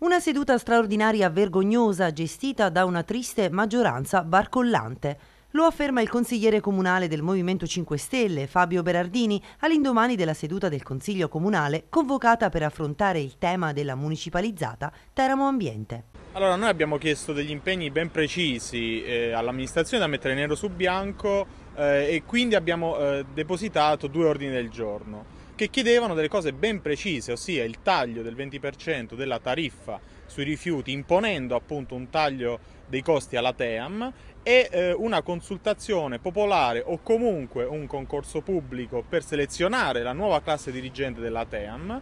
Una seduta straordinaria vergognosa gestita da una triste maggioranza barcollante. Lo afferma il consigliere comunale del Movimento 5 Stelle, Fabio Berardini, all'indomani della seduta del Consiglio Comunale convocata per affrontare il tema della municipalizzata Teramo Ambiente. Allora, noi abbiamo chiesto degli impegni ben precisi eh, all'amministrazione da mettere nero su bianco eh, e quindi abbiamo eh, depositato due ordini del giorno che chiedevano delle cose ben precise, ossia il taglio del 20% della tariffa sui rifiuti, imponendo appunto un taglio dei costi alla TEAM e eh, una consultazione popolare o comunque un concorso pubblico per selezionare la nuova classe dirigente della TEAM.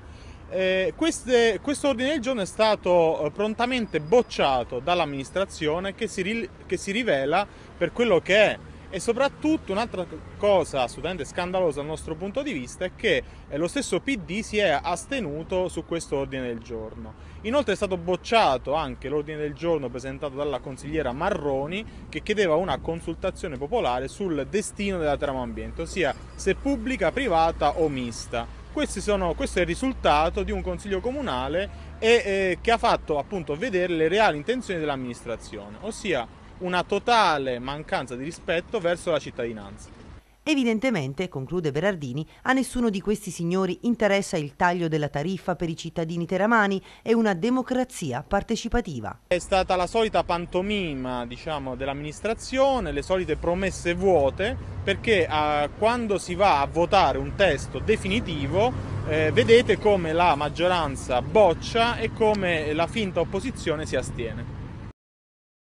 Eh, questo ordine del giorno è stato eh, prontamente bocciato dall'amministrazione che che si rivela per quello che è e soprattutto un'altra cosa assolutamente scandalosa dal nostro punto di vista è che eh, lo stesso PD si è astenuto su questo ordine del giorno. Inoltre è stato bocciato anche l'ordine del giorno presentato dalla consigliera Marroni che chiedeva una consultazione popolare sul destino della trama ambiente, ossia se pubblica, privata o mista. Sono, questo è il risultato di un consiglio comunale e, eh, che ha fatto appunto vedere le reali intenzioni dell'amministrazione, ossia una totale mancanza di rispetto verso la cittadinanza. Evidentemente, conclude Berardini, a nessuno di questi signori interessa il taglio della tariffa per i cittadini teramani e una democrazia partecipativa. È stata la solita pantomima diciamo, dell'amministrazione, le solite promesse vuote, perché eh, quando si va a votare un testo definitivo eh, vedete come la maggioranza boccia e come la finta opposizione si astiene.